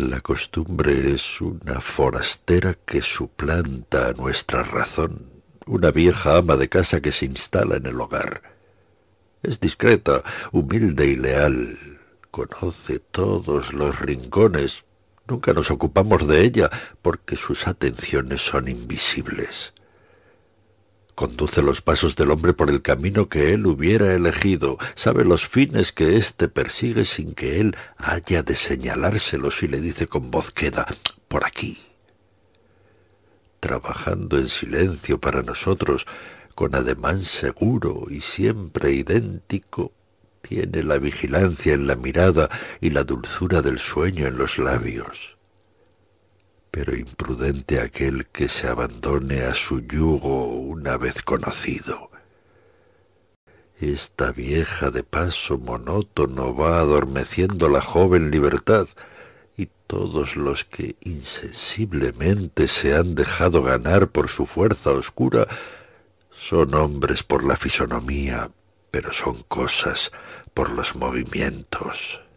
La costumbre es una forastera que suplanta a nuestra razón, una vieja ama de casa que se instala en el hogar. Es discreta, humilde y leal, conoce todos los rincones. Nunca nos ocupamos de ella porque sus atenciones son invisibles. Conduce los pasos del hombre por el camino que él hubiera elegido, sabe los fines que éste persigue sin que él haya de señalárselos y le dice con voz queda, por aquí. Trabajando en silencio para nosotros, con ademán seguro y siempre idéntico, tiene la vigilancia en la mirada y la dulzura del sueño en los labios pero imprudente aquel que se abandone a su yugo una vez conocido. Esta vieja de paso monótono va adormeciendo la joven libertad y todos los que insensiblemente se han dejado ganar por su fuerza oscura son hombres por la fisonomía, pero son cosas por los movimientos.